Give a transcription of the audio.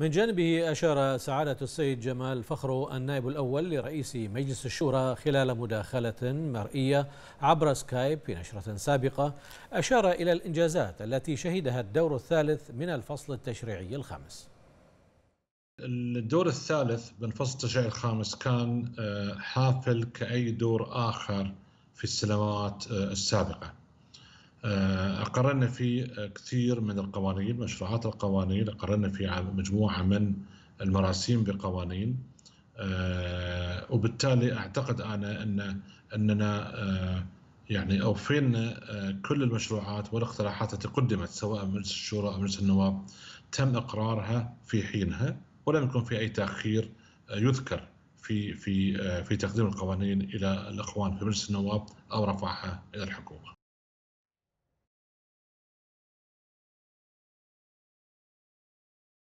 من جانبه أشار سعادة السيد جمال فخرو النائب الأول لرئيس مجلس الشورى خلال مداخلة مرئية عبر سكايب في نشرة سابقة أشار إلى الإنجازات التي شهدها الدور الثالث من الفصل التشريعي الخامس الدور الثالث من فصل التشريعي الخامس كان آه، حافل كأي دور آخر في السنوات آه، السابقة آه، أقرنا في آه، كثير من القوانين مشروعات القوانين أقرنا في مجموعة من المراسيم بقوانين آه، وبالتالي أعتقد أنا أن أننا يعني أوفينا كل المشروعات والاقتراحات التي قدمت سواء مجلس الشورى أو مجلس النواب تم إقرارها في حينها ولم يكن في أي تأخير يذكر في في في تقديم القوانين الى الاخوان في مجلس النواب او رفعها الى الحكومه.